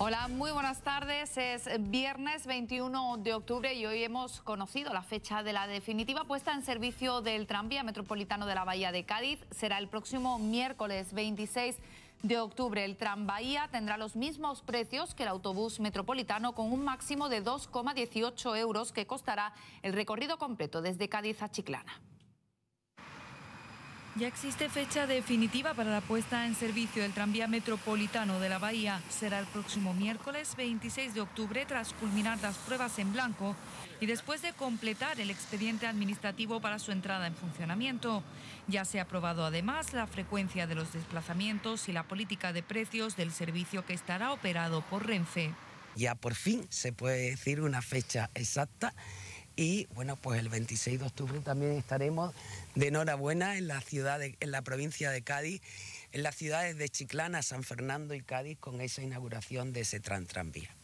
Hola, muy buenas tardes. Es viernes 21 de octubre y hoy hemos conocido la fecha de la definitiva puesta en servicio del tranvía metropolitano de la Bahía de Cádiz. Será el próximo miércoles 26 de octubre. El tranvía tendrá los mismos precios que el autobús metropolitano con un máximo de 2,18 euros que costará el recorrido completo desde Cádiz a Chiclana. Ya existe fecha definitiva para la puesta en servicio del tranvía metropolitano de la Bahía. Será el próximo miércoles 26 de octubre tras culminar las pruebas en blanco y después de completar el expediente administrativo para su entrada en funcionamiento. Ya se ha aprobado además la frecuencia de los desplazamientos y la política de precios del servicio que estará operado por Renfe. Ya por fin se puede decir una fecha exacta y bueno, pues el 26 de octubre también estaremos de enhorabuena en la, ciudad en la provincia de Cádiz, en las ciudades de Chiclana, San Fernando y Cádiz, con esa inauguración de ese tran tranvía.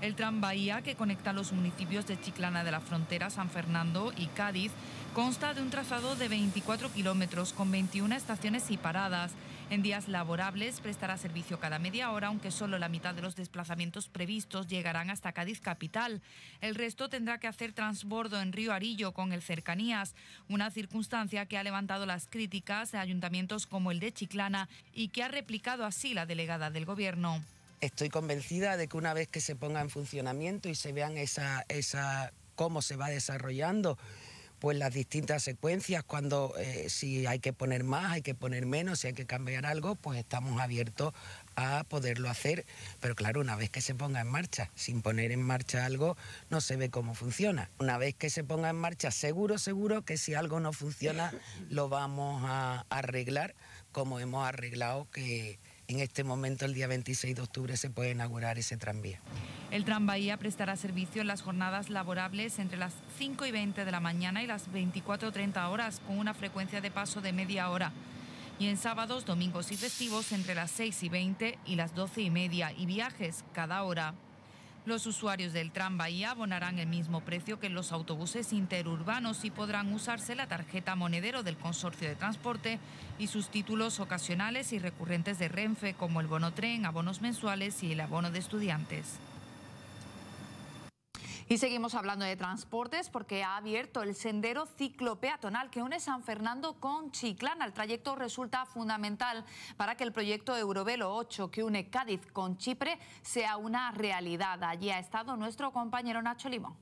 El tranvía que conecta los municipios de Chiclana de la Frontera, San Fernando y Cádiz consta de un trazado de 24 kilómetros con 21 estaciones y paradas. En días laborables prestará servicio cada media hora, aunque solo la mitad de los desplazamientos previstos llegarán hasta Cádiz capital. El resto tendrá que hacer transbordo en Río Arillo con el Cercanías, una circunstancia que ha levantado las críticas de ayuntamientos como el de Chiclana y que ha replicado así la delegada del Gobierno estoy convencida de que una vez que se ponga en funcionamiento y se vean esa, esa cómo se va desarrollando, pues las distintas secuencias, cuando eh, si hay que poner más, hay que poner menos, si hay que cambiar algo, pues estamos abiertos a poderlo hacer. Pero claro, una vez que se ponga en marcha, sin poner en marcha algo, no se ve cómo funciona. Una vez que se ponga en marcha, seguro, seguro que si algo no funciona, lo vamos a arreglar como hemos arreglado que, en este momento, el día 26 de octubre, se puede inaugurar ese tranvía. El tranvía prestará servicio en las jornadas laborables entre las 5 y 20 de la mañana y las 24.30 horas, con una frecuencia de paso de media hora. Y en sábados, domingos y festivos entre las 6 y 20 y las 12 y media, y viajes cada hora. Los usuarios del tranvía abonarán el mismo precio que los autobuses interurbanos y podrán usarse la tarjeta monedero del consorcio de transporte y sus títulos ocasionales y recurrentes de Renfe como el bono tren, abonos mensuales y el abono de estudiantes. Y seguimos hablando de transportes porque ha abierto el sendero ciclopeatonal que une San Fernando con Chiclana. El trayecto resulta fundamental para que el proyecto Eurovelo 8 que une Cádiz con Chipre sea una realidad. Allí ha estado nuestro compañero Nacho Limón.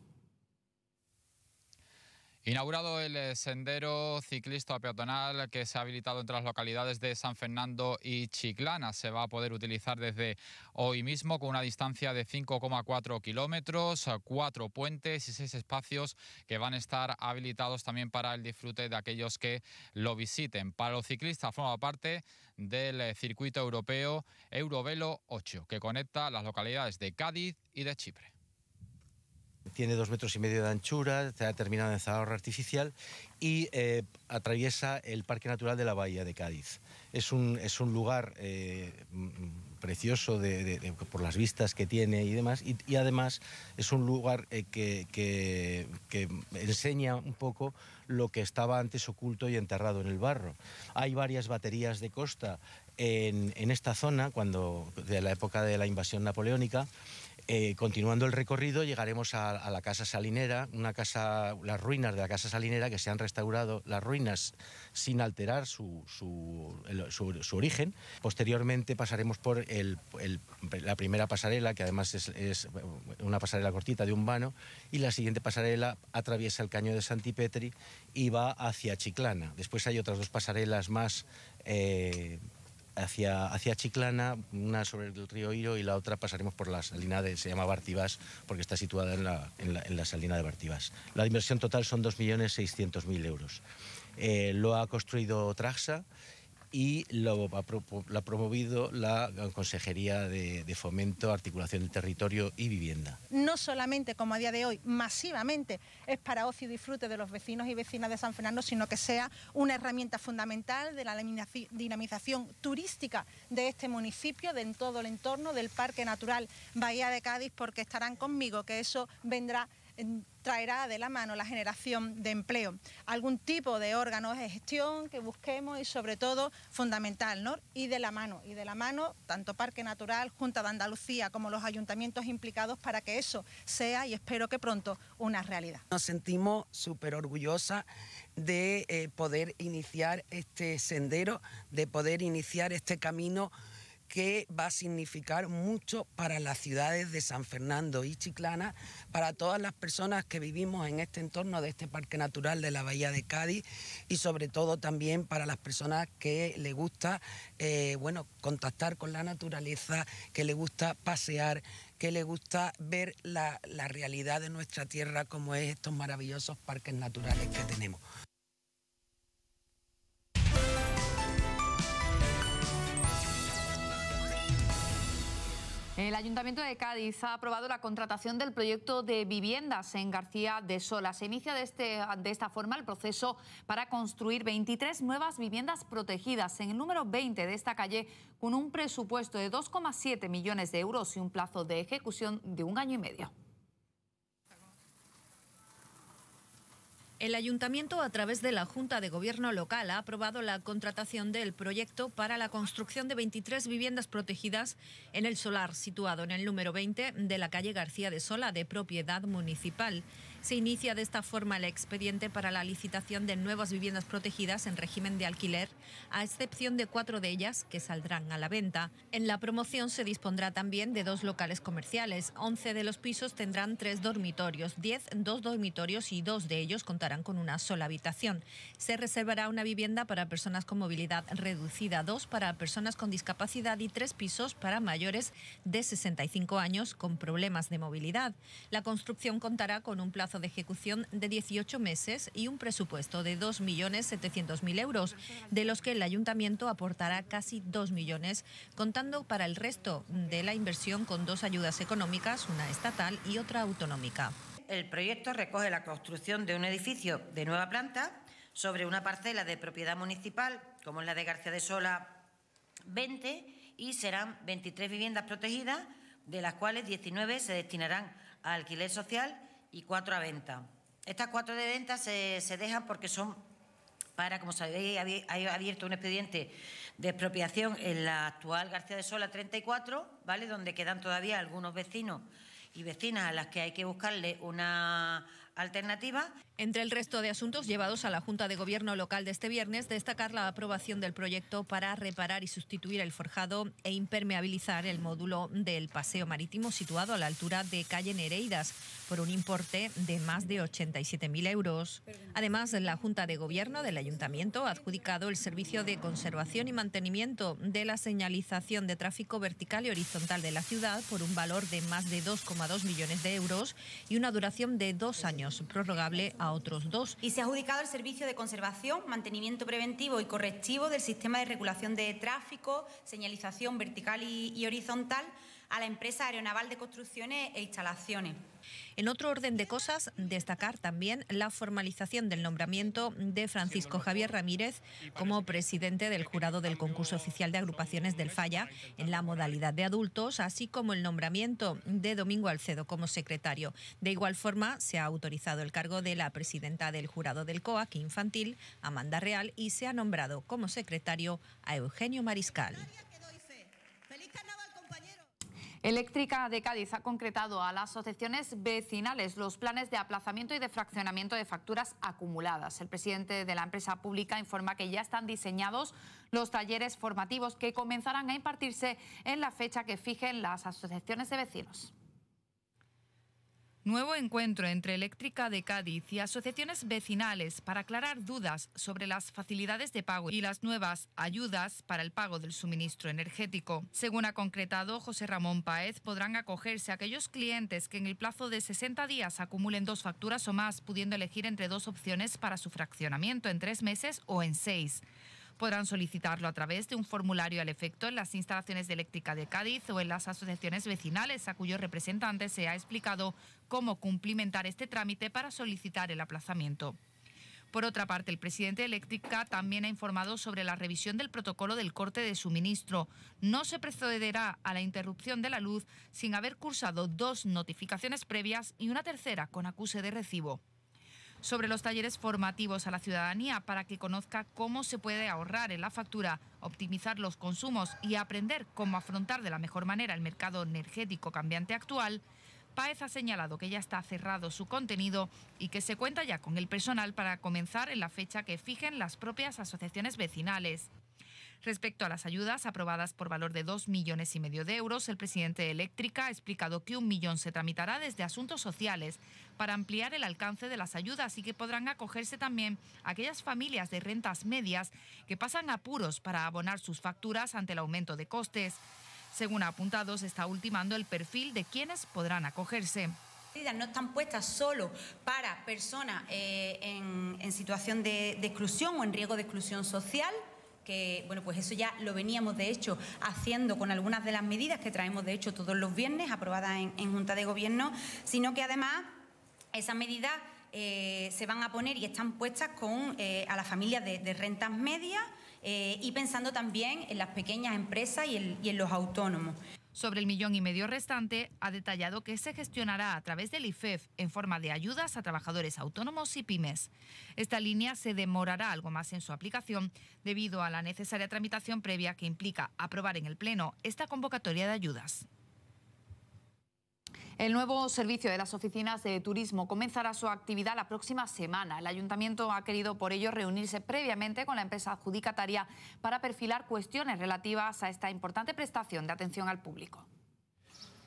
Inaugurado el eh, sendero ciclista peatonal que se ha habilitado entre las localidades de San Fernando y Chiclana. Se va a poder utilizar desde hoy mismo con una distancia de 5,4 kilómetros, cuatro puentes y seis espacios que van a estar habilitados también para el disfrute de aquellos que lo visiten. Para los ciclistas forma parte del eh, circuito europeo Eurovelo 8 que conecta las localidades de Cádiz y de Chipre. Tiene dos metros y medio de anchura, ...se ha terminado en Zahorra artificial y eh, atraviesa el Parque Natural de la Bahía de Cádiz. Es un, lugar eh, mm, precioso por las vistas que tiene y demás, y, además es un lugar eh, que, enseña un poco lo que estaba antes oculto y enterrado en el barro. Hay varias baterías de costa en, en esta zona, cuando, de la época de la invasión napoleónica, eh, continuando el recorrido llegaremos a, la Casa Salinera, una casa, las ruinas de la Casa Salinera que se han restaurado, las ruinas sin alterar su, origen. Posteriormente pasaremos por el, la primera pasarela, que además es, una pasarela cortita de un vano, y la siguiente pasarela atraviesa el caño de Santipetri y va hacia Chiclana. Después hay otras dos pasarelas más eh, hacia, Chiclana, una sobre el río Iro y la otra pasaremos por la salina de, se llama Bartivas porque está situada en la, en salina de Bartivas La inversión total son 2.600.000 euros. Eh, lo ha construido Traxa y lo ha, promovido la Consejería de, Fomento, Articulación del Territorio y Vivienda. No solamente, como a día de hoy, masivamente es para ocio y disfrute de los vecinos y vecinas de San Fernando, sino que sea una herramienta fundamental de la dinamización turística de este municipio, de todo el entorno del Parque Natural Bahía de Cádiz, porque estarán conmigo que eso vendrá traerá de la mano la generación de empleo, algún tipo de órganos de gestión que busquemos y sobre todo fundamental, ¿no? Y de la mano, y de la mano tanto Parque Natural, Junta de Andalucía como los ayuntamientos implicados para que eso sea y espero que pronto una realidad. Nos sentimos súper orgullosas de eh, poder iniciar este sendero, de poder iniciar este camino que va a significar mucho para las ciudades de San Fernando y Chiclana, para todas las personas que vivimos en este entorno de este Parque Natural de la Bahía de Cádiz y sobre todo también para las personas que le gusta eh, contactar con la naturaleza, que le gusta pasear que le gusta ver la, la realidad de nuestra tierra como es estos maravillosos parques naturales que tenemos. El Ayuntamiento de Cádiz ha aprobado la contratación del proyecto de viviendas en García de Sola. Se inicia de, este, de esta forma el proceso para construir 23 nuevas viviendas protegidas en el número 20 de esta calle con un presupuesto de 2,7 millones de euros y un plazo de ejecución de un año y medio. El ayuntamiento, a través de la Junta de Gobierno Local, ha aprobado la contratación del proyecto para la construcción de 23 viviendas protegidas en el solar situado en el número 20 de la calle García de Sola, de propiedad municipal. Se inicia de esta forma el expediente para la licitación de nuevas viviendas protegidas en régimen de alquiler, a excepción de cuatro de ellas que saldrán a la venta. En la promoción se dispondrá también de dos locales comerciales. Once de los pisos tendrán tres dormitorios, diez dos dormitorios y dos de ellos contarán con una sola habitación. Se reservará una vivienda para personas con movilidad reducida, dos para personas con discapacidad y tres pisos para mayores de 65 años con problemas de movilidad. La construcción contará con un plazo de ejecución de 18 meses y un presupuesto de 2.700.000 euros, de los que el ayuntamiento aportará casi 2 millones, contando para el resto de la inversión con dos ayudas económicas, una estatal y otra autonómica. El proyecto recoge la construcción de un edificio de nueva planta sobre una parcela de propiedad municipal, como es la de García de Sola 20, y serán 23 viviendas protegidas, de las cuales 19 se destinarán a alquiler social y cuatro a venta. Estas cuatro de venta se, dejan porque son para, como sabéis, hay abierto un expediente de expropiación en la actual García de Sola 34, ¿vale? Donde quedan todavía algunos vecinos y vecinas a las que hay que buscarle una alternativa. Entre el resto de asuntos llevados a la Junta de Gobierno local de este viernes, destacar la aprobación del proyecto para reparar y sustituir el forjado e impermeabilizar el módulo del paseo marítimo situado a la altura de calle Nereidas por un importe de más de 87.000 euros. Además, la Junta de Gobierno del Ayuntamiento ha adjudicado el servicio de conservación y mantenimiento de la señalización de tráfico vertical y horizontal de la ciudad por un valor de más de 2,2 millones de euros y una duración de dos años, prorrogable a otros Y se ha adjudicado el servicio de conservación, mantenimiento preventivo y correctivo del sistema de regulación de tráfico, señalización vertical y horizontal a la empresa aeronaval de construcciones e instalaciones. En otro orden de cosas, destacar también la formalización del nombramiento de Francisco Javier Ramírez como presidente del jurado del concurso oficial de agrupaciones del Falla en la modalidad de adultos, así como el nombramiento de Domingo Alcedo como secretario. De igual forma, se ha autorizado el cargo de la presidenta del jurado del COAC infantil, Amanda Real, y se ha nombrado como secretario a Eugenio Mariscal. Eléctrica de Cádiz ha concretado a las asociaciones vecinales los planes de aplazamiento y de fraccionamiento de facturas acumuladas. El presidente de la empresa pública informa que ya están diseñados los talleres formativos que comenzarán a impartirse en la fecha que fijen las asociaciones de vecinos. Nuevo encuentro entre Eléctrica de Cádiz y asociaciones vecinales para aclarar dudas sobre las facilidades de pago y las nuevas ayudas para el pago del suministro energético. Según ha concretado José Ramón Paez, podrán acogerse aquellos clientes que en el plazo de 60 días acumulen dos facturas o más, pudiendo elegir entre dos opciones para su fraccionamiento en tres meses o en seis podrán solicitarlo a través de un formulario al efecto en las instalaciones de Eléctrica de Cádiz o en las asociaciones vecinales a cuyos representantes se ha explicado cómo cumplimentar este trámite para solicitar el aplazamiento. Por otra parte, el presidente de Eléctrica también ha informado sobre la revisión del protocolo del corte de suministro. No se procederá a la interrupción de la luz sin haber cursado dos notificaciones previas y una tercera con acuse de recibo sobre los talleres formativos a la ciudadanía para que conozca cómo se puede ahorrar en la factura, optimizar los consumos y aprender cómo afrontar de la mejor manera el mercado energético cambiante actual, Paez ha señalado que ya está cerrado su contenido y que se cuenta ya con el personal para comenzar en la fecha que fijen las propias asociaciones vecinales. Respecto a las ayudas aprobadas por valor de 2 millones y medio de euros, el presidente de Eléctrica ha explicado que un millón se tramitará desde asuntos sociales para ampliar el alcance de las ayudas y que podrán acogerse también aquellas familias de rentas medias que pasan apuros para abonar sus facturas ante el aumento de costes. Según ha apuntado, se está ultimando el perfil de quienes podrán acogerse no están puestas solo para personas eh, en, situación de exclusión o en riesgo de exclusión social, que, bueno, pues eso ya lo veníamos de hecho haciendo con algunas de las medidas que traemos de hecho todos los viernes aprobadas en, Junta de Gobierno, sino que además esas medidas eh, se van a poner y están puestas con, eh, a las familias de, rentas medias eh, y pensando también en las pequeñas empresas y en los autónomos. Sobre el millón y medio restante, ha detallado que se gestionará a través del IFEF e en forma de ayudas a trabajadores autónomos y pymes. Esta línea se demorará algo más en su aplicación debido a la necesaria tramitación previa que implica aprobar en el Pleno esta convocatoria de ayudas. El nuevo servicio de las oficinas de turismo comenzará su actividad la próxima semana. El ayuntamiento ha querido por ello reunirse previamente con la empresa adjudicataria para perfilar cuestiones relativas a esta importante prestación de atención al público.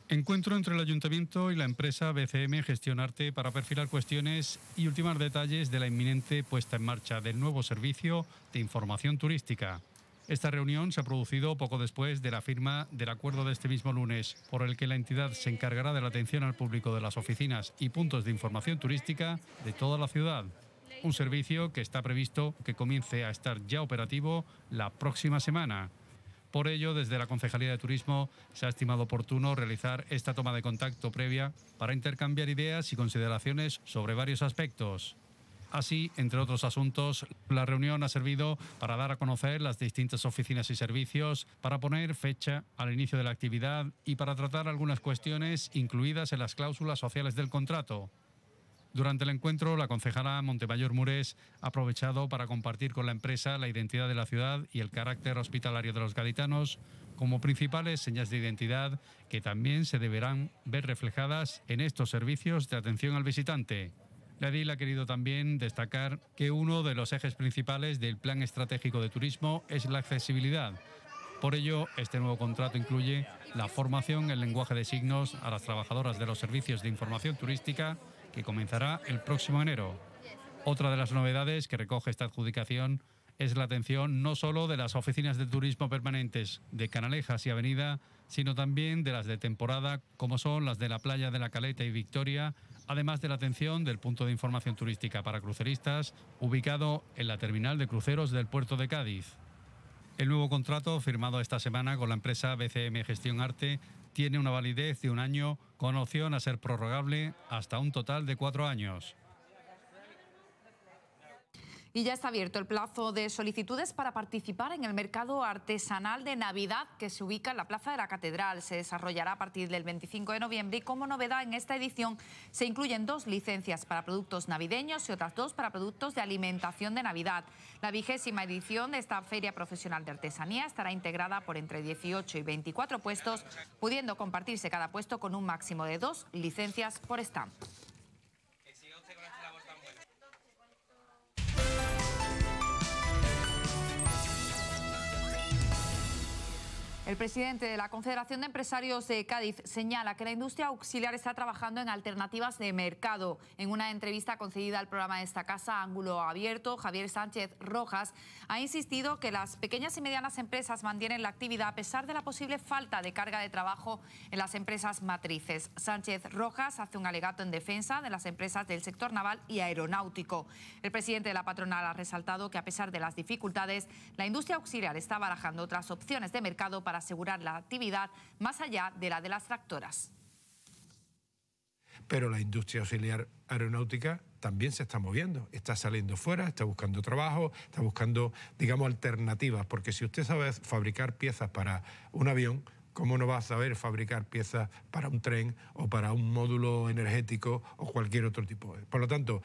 Encuentro entre el ayuntamiento y la empresa BCM Gestionarte para perfilar cuestiones y ultimar detalles de la inminente puesta en marcha del nuevo servicio de información turística. Esta reunión se ha producido poco después de la firma del acuerdo de este mismo lunes, por el que la entidad se encargará de la atención al público de las oficinas y puntos de información turística de toda la ciudad. Un servicio que está previsto que comience a estar ya operativo la próxima semana. Por ello, desde la Concejalía de Turismo se ha estimado oportuno realizar esta toma de contacto previa para intercambiar ideas y consideraciones sobre varios aspectos. Así, entre otros asuntos, la reunión ha servido para dar a conocer las distintas oficinas y servicios, para poner fecha al inicio de la actividad y para tratar algunas cuestiones incluidas en las cláusulas sociales del contrato. Durante el encuentro, la concejala Montemayor Mures ha aprovechado para compartir con la empresa la identidad de la ciudad y el carácter hospitalario de los gaditanos como principales señas de identidad que también se deberán ver reflejadas en estos servicios de atención al visitante. Daril ha querido también destacar que uno de los ejes principales del Plan Estratégico de Turismo es la accesibilidad. Por ello, este nuevo contrato incluye la formación en lenguaje de signos a las trabajadoras de los servicios de información turística, que comenzará el próximo enero. Otra de las novedades que recoge esta adjudicación es la atención no solo de las oficinas de turismo permanentes de Canalejas y Avenida, sino también de las de temporada, como son las de la Playa de la Caleta y Victoria, además de la atención del punto de información turística para cruceristas, ubicado en la terminal de cruceros del puerto de Cádiz. El nuevo contrato firmado esta semana con la empresa BCM Gestión Arte tiene una validez de un año con opción a ser prorrogable hasta un total de cuatro años. Y ya está abierto el plazo de solicitudes para participar en el mercado artesanal de Navidad que se ubica en la Plaza de la Catedral. Se desarrollará a partir del 25 de noviembre y como novedad en esta edición se incluyen dos licencias para productos navideños y otras dos para productos de alimentación de Navidad. La vigésima edición de esta Feria Profesional de Artesanía estará integrada por entre 18 y 24 puestos, pudiendo compartirse cada puesto con un máximo de dos licencias por stand. El presidente de la Confederación de Empresarios de Cádiz señala que la industria auxiliar está trabajando en alternativas de mercado. En una entrevista concedida al programa de esta casa, Ángulo Abierto, Javier Sánchez Rojas ha insistido que las pequeñas y medianas empresas mantienen la actividad a pesar de la posible falta de carga de trabajo en las empresas matrices. Sánchez Rojas hace un alegato en defensa de las empresas del sector naval y aeronáutico. El presidente de la patronal ha resaltado que a pesar de las dificultades, la industria auxiliar está barajando otras opciones de mercado para para asegurar la actividad más allá de la de las tractoras. Pero la industria auxiliar aeronáutica también se está moviendo, está saliendo fuera, está buscando trabajo, está buscando, digamos, alternativas, porque si usted sabe fabricar piezas para un avión, ¿cómo no va a saber fabricar piezas para un tren o para un módulo energético o cualquier otro tipo? Por lo tanto,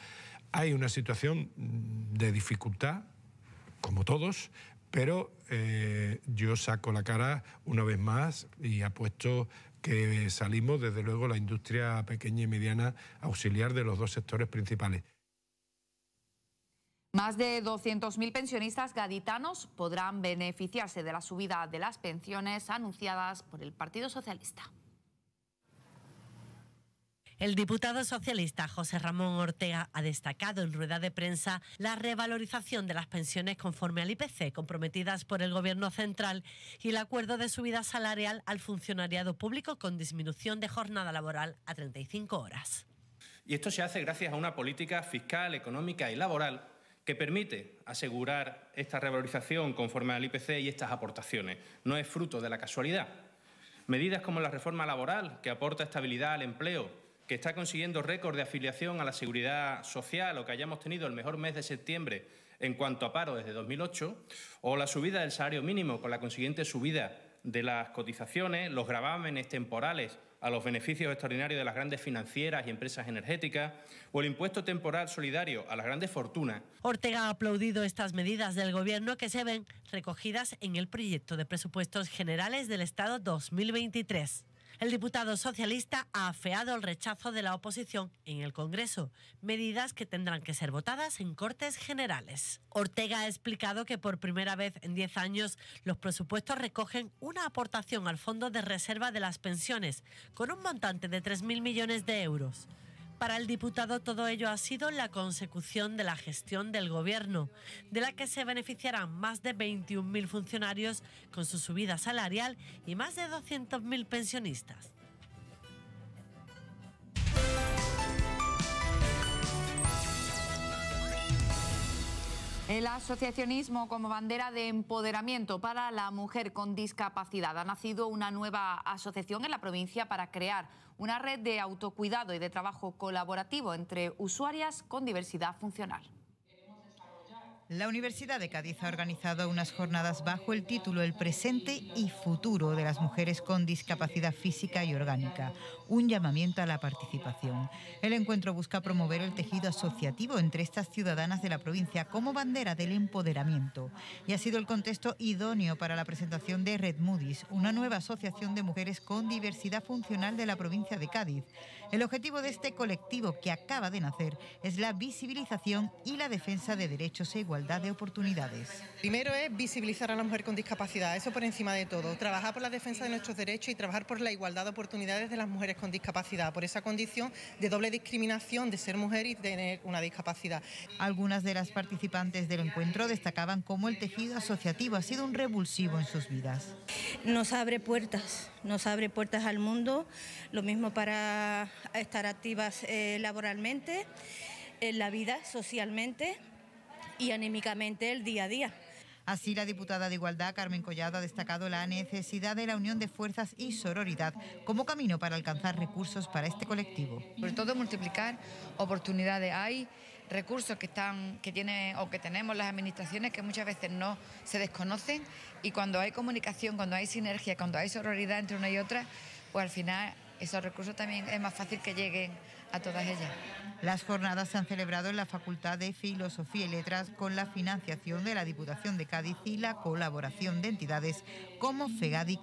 hay una situación de dificultad, como todos, pero eh, yo saco la cara una vez más y apuesto que salimos, desde luego, la industria pequeña y mediana auxiliar de los dos sectores principales. Más de 200.000 pensionistas gaditanos podrán beneficiarse de la subida de las pensiones anunciadas por el Partido Socialista. El diputado socialista José Ramón Ortega ha destacado en rueda de prensa la revalorización de las pensiones conforme al IPC comprometidas por el Gobierno central y el acuerdo de subida salarial al funcionariado público con disminución de jornada laboral a 35 horas. Y esto se hace gracias a una política fiscal, económica y laboral que permite asegurar esta revalorización conforme al IPC y estas aportaciones. No es fruto de la casualidad. Medidas como la reforma laboral, que aporta estabilidad al empleo, que está consiguiendo récord de afiliación a la seguridad social o que hayamos tenido el mejor mes de septiembre en cuanto a paro desde 2008, o la subida del salario mínimo con la consiguiente subida de las cotizaciones, los gravámenes temporales a los beneficios extraordinarios de las grandes financieras y empresas energéticas o el impuesto temporal solidario a las grandes fortunas. Ortega ha aplaudido estas medidas del Gobierno que se ven recogidas en el proyecto de presupuestos generales del Estado 2023. El diputado socialista ha afeado el rechazo de la oposición en el Congreso, medidas que tendrán que ser votadas en Cortes Generales. Ortega ha explicado que por primera vez en 10 años los presupuestos recogen una aportación al Fondo de Reserva de las Pensiones, con un montante de 3.000 millones de euros. Para el diputado todo ello ha sido la consecución de la gestión del gobierno, de la que se beneficiarán más de 21.000 funcionarios con su subida salarial y más de 200.000 pensionistas. El asociacionismo como bandera de empoderamiento para la mujer con discapacidad. Ha nacido una nueva asociación en la provincia para crear una red de autocuidado y de trabajo colaborativo entre usuarias con diversidad funcional. La Universidad de Cádiz ha organizado unas jornadas bajo el título El presente y futuro de las mujeres con discapacidad física y orgánica, un llamamiento a la participación. El encuentro busca promover el tejido asociativo entre estas ciudadanas de la provincia como bandera del empoderamiento y ha sido el contexto idóneo para la presentación de Red Moody's, una nueva asociación de mujeres con diversidad funcional de la provincia de Cádiz. El objetivo de este colectivo que acaba de nacer es la visibilización y la defensa de derechos e igualdad de oportunidades. Primero es visibilizar a la mujer con discapacidad, eso por encima de todo, trabajar por la defensa de nuestros derechos y trabajar por la igualdad de oportunidades de las mujeres con discapacidad, por esa condición de doble discriminación de ser mujer y tener una discapacidad. Algunas de las participantes del encuentro destacaban cómo el tejido asociativo ha sido un revulsivo en sus vidas. Nos abre puertas, nos abre puertas al mundo, lo mismo para estar activas eh, laboralmente, en la vida socialmente y anímicamente el día a día. Así, la diputada de Igualdad, Carmen Collado, ha destacado la necesidad de la unión de fuerzas y sororidad como camino para alcanzar recursos para este colectivo. Sobre todo multiplicar oportunidades. Hay recursos que están, que tiene o que tenemos las administraciones que muchas veces no se desconocen y cuando hay comunicación, cuando hay sinergia, cuando hay sororidad entre una y otra, pues al final esos recursos también es más fácil que lleguen a todas ellas. Las jornadas se han celebrado en la Facultad de Filosofía y Letras con la financiación de la Diputación de Cádiz y la colaboración de entidades como FEGAD y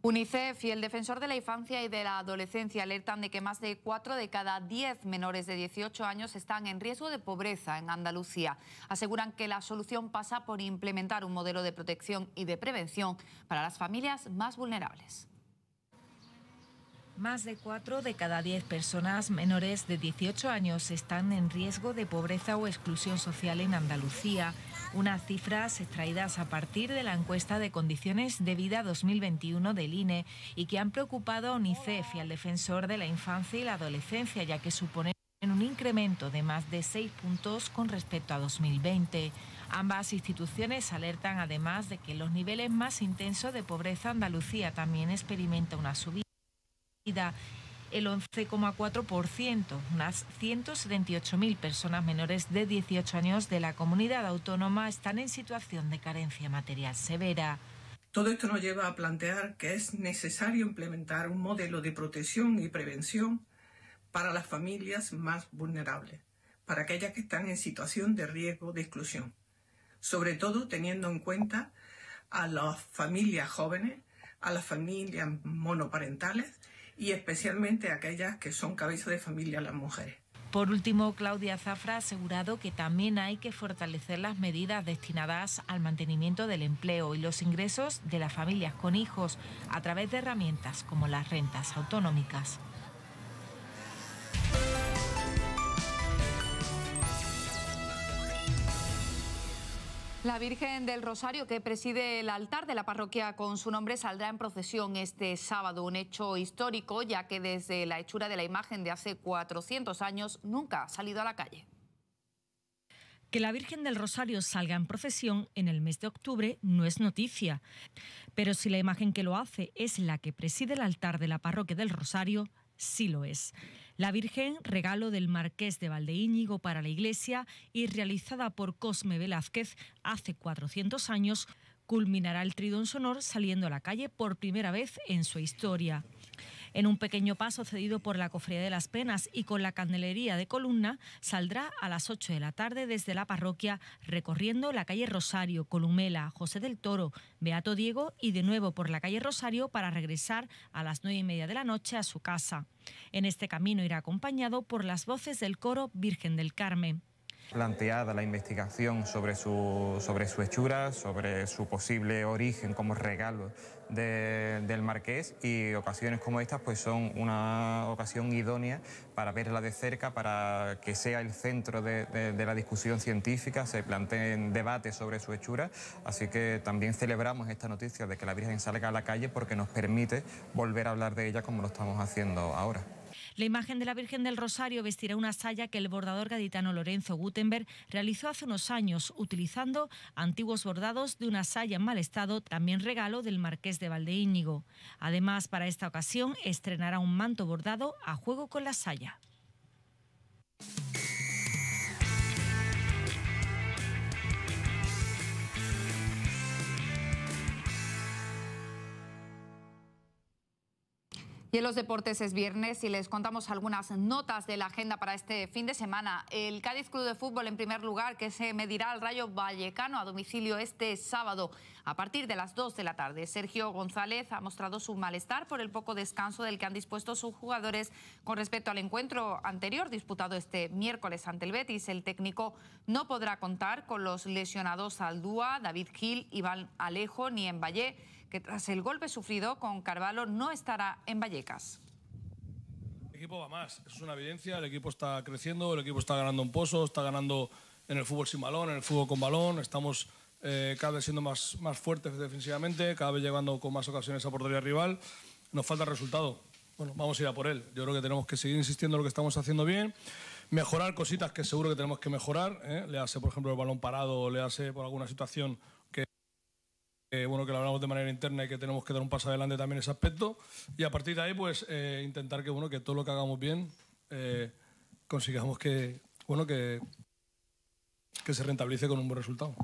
UNICEF y el Defensor de la Infancia y de la Adolescencia alertan de que más de 4 de cada 10 menores de 18 años están en riesgo de pobreza en Andalucía. Aseguran que la solución pasa por implementar un modelo de protección y de prevención para las familias más vulnerables. Más de 4 de cada 10 personas menores de 18 años están en riesgo de pobreza o exclusión social en Andalucía unas cifras extraídas a partir de la encuesta de condiciones de vida 2021 del INE y que han preocupado a UNICEF y al defensor de la infancia y la adolescencia, ya que suponen un incremento de más de 6 puntos con respecto a 2020. Ambas instituciones alertan además de que los niveles más intensos de pobreza Andalucía también experimenta una subida el 11,4%, unas 178.000 personas menores de 18 años de la comunidad autónoma están en situación de carencia material severa. Todo esto nos lleva a plantear que es necesario implementar un modelo de protección y prevención para las familias más vulnerables, para aquellas que están en situación de riesgo de exclusión, sobre todo teniendo en cuenta a las familias jóvenes, a las familias monoparentales y especialmente aquellas que son cabeza de familia las mujeres. Por último, Claudia Zafra ha asegurado que también hay que fortalecer las medidas destinadas al mantenimiento del empleo y los ingresos de las familias con hijos a través de herramientas como las rentas autonómicas. La Virgen del Rosario, que preside el altar de la parroquia con su nombre, saldrá en procesión este sábado, un hecho histórico, ya que desde la hechura de la imagen de hace 400 años nunca ha salido a la calle. Que la Virgen del Rosario salga en procesión en el mes de octubre no es noticia, pero si la imagen que lo hace es la que preside el altar de la parroquia del Rosario, sí lo es. La Virgen, regalo del Marqués de Valdeíñigo para la Iglesia y realizada por Cosme Velázquez hace 400 años, culminará el tridón sonor saliendo a la calle por primera vez en su historia. En un pequeño paso cedido por la cofría de las Penas y con la Candelería de Columna, saldrá a las 8 de la tarde desde la parroquia, recorriendo la calle Rosario, Columela, José del Toro, Beato Diego y de nuevo por la calle Rosario para regresar a las 9 y media de la noche a su casa. En este camino irá acompañado por las voces del coro Virgen del Carmen planteada la investigación sobre su, sobre su hechura, sobre su posible origen como regalo del marqués y ocasiones como estas pues son una ocasión idónea para verla de cerca, para que sea el centro de la discusión científica, se planteen debates sobre su hechura, así que también celebramos esta noticia de que la Virgen salga a la calle porque nos permite volver a hablar de ella como lo estamos haciendo ahora. La imagen de la Virgen del Rosario vestirá una saya que el bordador gaditano Lorenzo Gutenberg realizó hace unos años utilizando antiguos bordados de una saya en mal estado, también regalo del marqués de Valdeíñigo. Además, para esta ocasión estrenará un manto bordado a juego con la saya. Y en los deportes es viernes y les contamos algunas notas de la agenda para este fin de semana. El Cádiz Club de Fútbol en primer lugar que se medirá al Rayo Vallecano a domicilio este sábado a partir de las 2 de la tarde. Sergio González ha mostrado su malestar por el poco descanso del que han dispuesto sus jugadores con respecto al encuentro anterior disputado este miércoles ante el Betis. El técnico no podrá contar con los lesionados Aldúa, David Gil, Iván Alejo ni en Valle que tras el golpe sufrido con Carvalho no estará en Vallecas. El equipo va más, es una evidencia, el equipo está creciendo, el equipo está ganando en pozo, está ganando en el fútbol sin balón, en el fútbol con balón, estamos eh, cada vez siendo más, más fuertes defensivamente, cada vez llegando con más ocasiones a portería rival. Nos falta resultado, bueno, vamos a ir a por él. Yo creo que tenemos que seguir insistiendo en lo que estamos haciendo bien, mejorar cositas que seguro que tenemos que mejorar. ¿eh? Le hace, por ejemplo, el balón parado, le hace por alguna situación bueno, que lo hablamos de manera interna y que tenemos que dar un paso adelante también en ese aspecto. Y a partir de ahí, pues, eh, intentar que, bueno, que todo lo que hagamos bien eh, consigamos que, bueno, que, que se rentabilice con un buen resultado.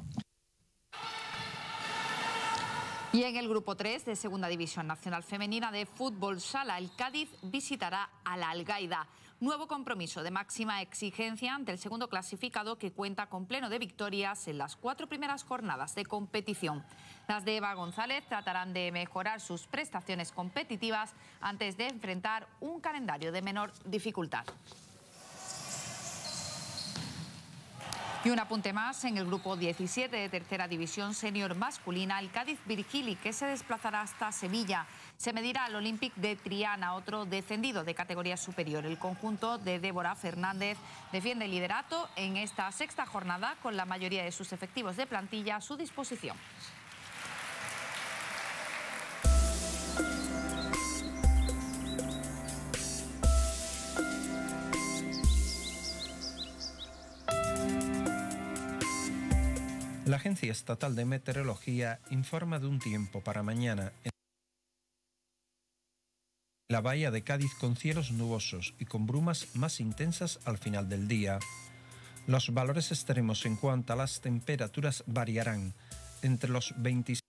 Y en el grupo 3 de Segunda División Nacional Femenina de Fútbol Sala, el Cádiz visitará a la Algaida. Nuevo compromiso de máxima exigencia ante el segundo clasificado que cuenta con pleno de victorias en las cuatro primeras jornadas de competición. Las de Eva González tratarán de mejorar sus prestaciones competitivas antes de enfrentar un calendario de menor dificultad. Y un apunte más, en el grupo 17 de tercera división senior masculina, el Cádiz Virgili, que se desplazará hasta Sevilla, se medirá al Olympic de Triana, otro descendido de categoría superior. El conjunto de Débora Fernández defiende el liderato en esta sexta jornada con la mayoría de sus efectivos de plantilla a su disposición. La Agencia Estatal de Meteorología informa de un tiempo para mañana en la bahía de Cádiz con cielos nubosos y con brumas más intensas al final del día. Los valores extremos en cuanto a las temperaturas variarán entre los 26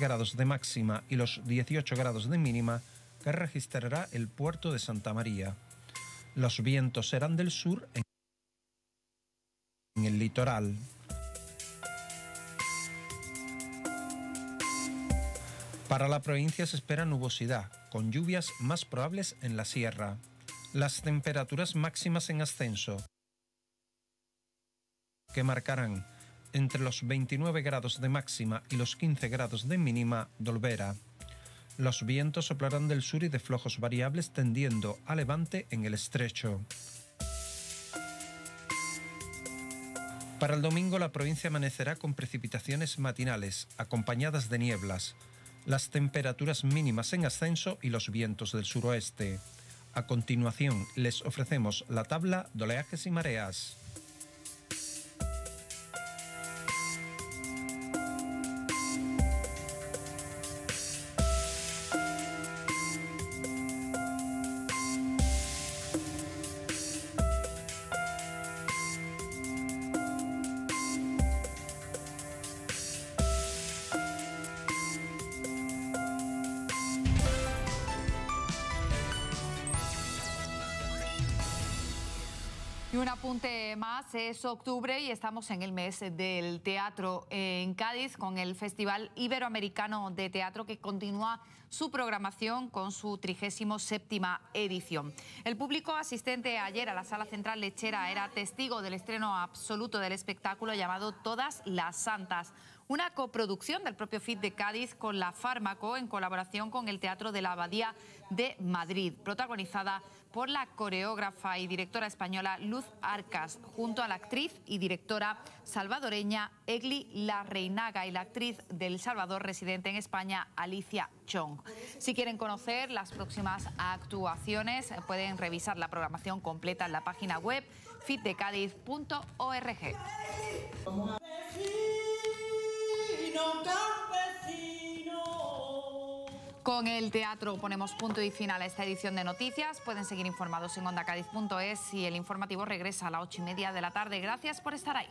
grados de máxima y los 18 grados de mínima que registrará el puerto de Santa María. Los vientos serán del sur en el litoral. Para la provincia se espera nubosidad, con lluvias más probables en la sierra. Las temperaturas máximas en ascenso, que marcarán entre los 29 grados de máxima y los 15 grados de mínima, Dolvera. Los vientos soplarán del sur y de flojos variables tendiendo a levante en el estrecho. Para el domingo la provincia amanecerá con precipitaciones matinales, acompañadas de nieblas las temperaturas mínimas en ascenso y los vientos del suroeste. A continuación les ofrecemos la tabla de oleajes y mareas. apunte más, es octubre y estamos en el mes del teatro en Cádiz con el Festival Iberoamericano de Teatro que continúa su programación con su 37 edición. El público asistente ayer a la Sala Central Lechera era testigo del estreno absoluto del espectáculo llamado Todas las Santas una coproducción del propio FIT de Cádiz con la Fármaco en colaboración con el Teatro de la Abadía de Madrid, protagonizada por la coreógrafa y directora española Luz Arcas, junto a la actriz y directora salvadoreña Egli Larreinaga y la actriz del Salvador residente en España, Alicia Chong. Si quieren conocer las próximas actuaciones, pueden revisar la programación completa en la página web fitdecadiz.org. Con el teatro ponemos punto y final a esta edición de noticias. Pueden seguir informados en ondacadiz.es y el informativo regresa a las ocho y media de la tarde. Gracias por estar ahí.